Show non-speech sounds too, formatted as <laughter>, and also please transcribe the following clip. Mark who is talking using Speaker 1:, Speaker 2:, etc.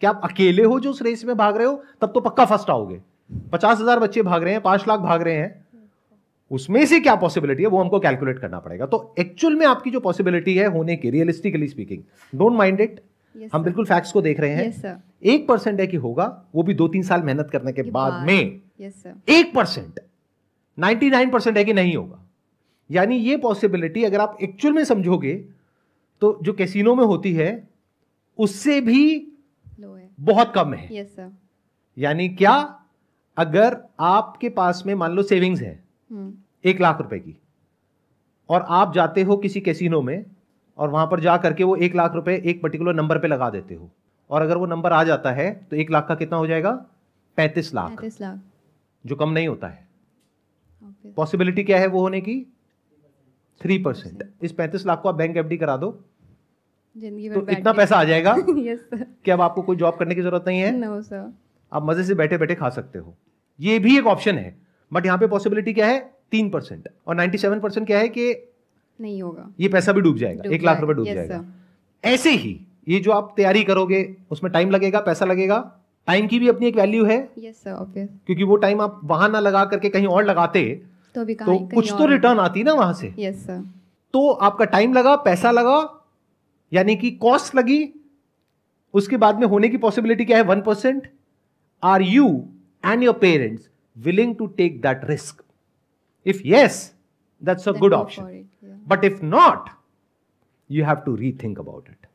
Speaker 1: कि आप अकेले हो जो उस रेस में भाग रहे हो तब तो पक्का फर्स्ट आओगे पचास हजार बच्चे भाग रहे हैं पांच लाख भाग रहे हैं उसमें से क्या पॉसिबिलिटी है वो हमको कैलकुलेट करना पड़ेगा तो एक्चुअल में आपकी जो पॉसिबिलिटी है होने की realistically speaking don't mind it हम बिल्कुल फैक्ट्स को देख रहे हैं एक परसेंट है कि होगा वो भी दो तीन साल मेहनत करने के बाद में एक परसेंट नाइनटी नाइन परसेंट है कि नहीं होगा यानी ये पॉसिबिलिटी अगर आप एक्चुअल में समझोगे तो जो कैसीनो में होती है उससे भी है बहुत कम है यस सर यानी क्या अगर आपके पास में मान लो सेविंग्स है हम्म। एक लाख रुपए की और आप जाते हो किसी कैसीनो में और वहां पर जा करके वो एक लाख रुपए एक पर्टिकुलर नंबर पे लगा देते हो और अगर वो नंबर आ जाता है तो एक लाख का कितना हो जाएगा पैंतीस लाख पैंतीस लाख जो कम नहीं होता है पॉसिबिलिटी हाँ, क्या है वो होने की थ्री परसेंट इस पैंतीस लाख को आप बैंक एफ करा दो जिंदगी तो इतना पैसा आ जाएगा यस <laughs> सर कि अब आपको कोई जॉब करने की जरूरत नहीं है नो सर आप मजे से बैठे बैठे खा सकते हो ये भी एक ऑप्शन है बट यहाँ पे पॉसिबिलिटी क्या है तीन परसेंट और नाइन्टी सेवन परसेंट क्या है कि नहीं होगा ये पैसा भी डूब जाएगा एक लाख रुपए डूब जाएगा ऐसे ही ये जो आप तैयारी करोगे उसमें टाइम लगेगा पैसा लगेगा टाइम की भी अपनी एक वैल्यू है yes, sir, okay. क्योंकि वो टाइम आप वहां ना लगा करके कहीं और लगाते तो, भी तो कुछ तो रिटर्न आती ना वहां से yes, sir. तो आपका टाइम लगा पैसा लगा यानी कि कॉस्ट लगी उसके बाद में होने की पॉसिबिलिटी क्या है one percent are you and your parents willing to take that risk if yes that's a good option but if not you have to rethink about it